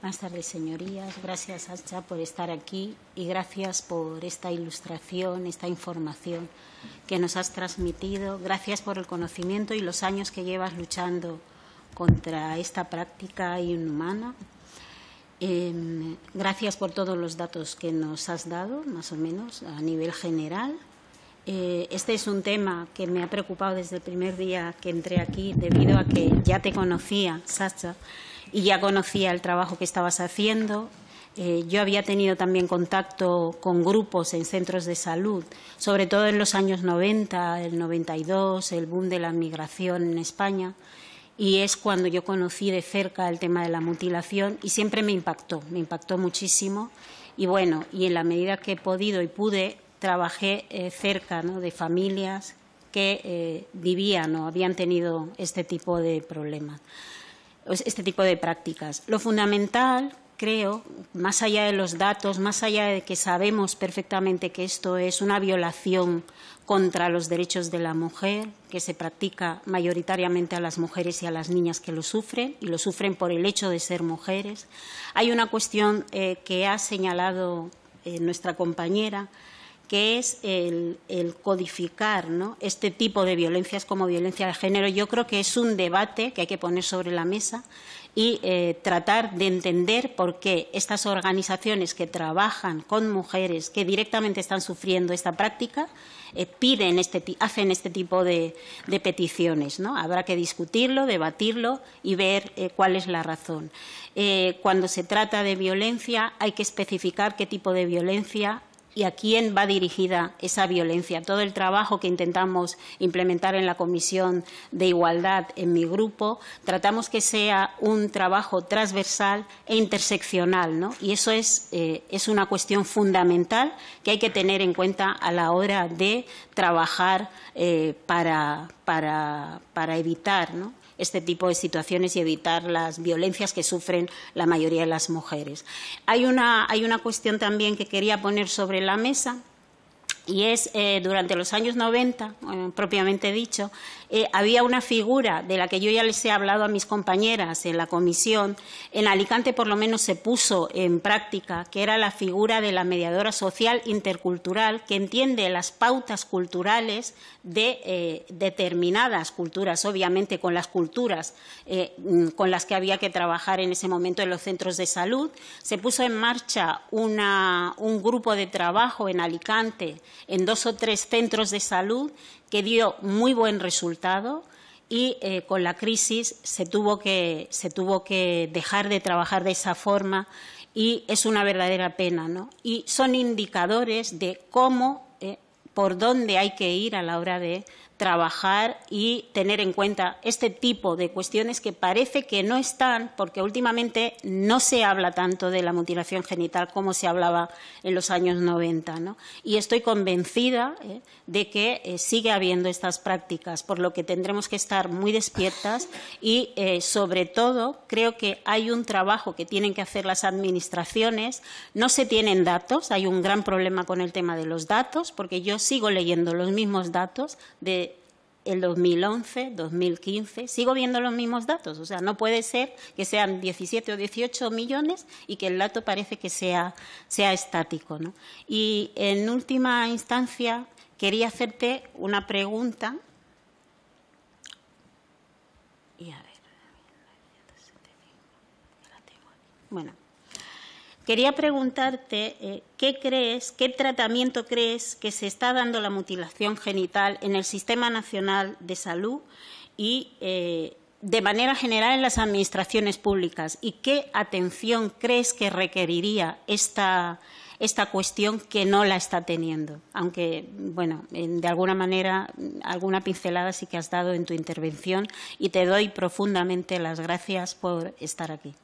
Buenas tardes, señorías. Gracias, Asha por estar aquí y gracias por esta ilustración, esta información que nos has transmitido. Gracias por el conocimiento y los años que llevas luchando contra esta práctica inhumana. Em, gracias por todos los datos que nos has dado, más o menos, a nivel general. Eh, este es un tema que me ha preocupado desde el primer día que entré aquí, debido a que ya te conocía, Sacha, y ya conocía el trabajo que estabas haciendo. Eh, yo había tenido también contacto con grupos en centros de salud, sobre todo en los años 90, el 92, el boom de la migración en España y es cuando yo conocí de cerca el tema de la mutilación y siempre me impactó, me impactó muchísimo y bueno, y en la medida que he podido y pude trabajé eh, cerca de familias que eh, vivían o habían tenido este tipo de problemas, este tipo de prácticas. Lo fundamental, creo, más allá de los datos, más allá de que sabemos perfectamente que esto es una violación contra los derechos de la mujer, que se practica mayoritariamente a las mujeres y a las niñas que lo sufren, y lo sufren por el hecho de ser mujeres. Hay una cuestión eh, que ha señalado nuestra compañera, que es el, codificar este tipo de violencias como violencia de género. Yo creo que es un debate que hay que poner sobre la mesa y eh, tratar de entender por qué estas organizaciones que trabajan con mujeres que directamente están sufriendo esta práctica eh, piden este, hacen este tipo de, peticiones. ¿no? Habrá que discutirlo, debatirlo y ver eh, cuál es la razón. cuando se trata de violencia hay que especificar qué tipo de violencia y a quién va dirigida esa violencia. Todo el trabajo que intentamos implementar en la Comisión de Igualdad en mi grupo, tratamos que sea un trabajo transversal e interseccional. ¿no? Y eso es, eh, una cuestión fundamental que hay que tener en cuenta a la hora de trabajar eh, para, para evitar ¿no? este tipo de situaciones y evitar las violencias que sufren la mayoría de las mujeres. Hay una, hay una cuestión también que quería poner sobre la mesa y es eh, durante los años 90, eh, propiamente dicho, eh, había una figura de la que yo ya les he hablado a mis compañeras en la comisión, en Alicante por lo menos se puso en práctica, que era la figura de la mediadora social intercultural que entiende las pautas culturales de determinadas culturas, obviamente con las culturas mm, con las que había que trabajar en ese momento en los centros de salud. Se puso en marcha un grupo de trabajo en Alicante en dos o tres centros de salud que dio muy buen resultado y eh, con la crisis se tuvo, que, se tuvo que dejar de trabajar de esa forma y es una verdadera pena. ¿no? Y son indicadores de cómo por dónde hay que ir a la hora de trabajar y tener en cuenta este tipo de cuestiones que parece que no están, porque últimamente no se habla tanto de la mutilación genital como se hablaba en los años 90. Y estoy convencida ¿eh? de que eh, sigue habiendo estas prácticas, por lo que tendremos que estar muy despiertas y, eh, sobre todo, creo que hay un trabajo que tienen que hacer las administraciones. No se tienen datos, hay un gran problema con el tema de los datos, porque yo sigo leyendo los mismos datos de el 2011, 2015, sigo viendo los mismos datos. O sea, no puede ser que sean 17 o 18 millones y que el dato parece que sea, sea estático. ¿no? Y en última instancia, quería hacerte una pregunta. Y a ver. Bueno, Quería preguntarte eh, qué crees, qué tratamiento crees que se está dando la mutilación genital en el Sistema Nacional de Salud y eh, de manera general en las administraciones públicas y qué atención crees que requeriría esta, esta cuestión que no la está teniendo, aunque, bueno, de alguna manera, alguna pincelada sí que has dado en tu intervención y te doy profundamente las gracias por estar aquí.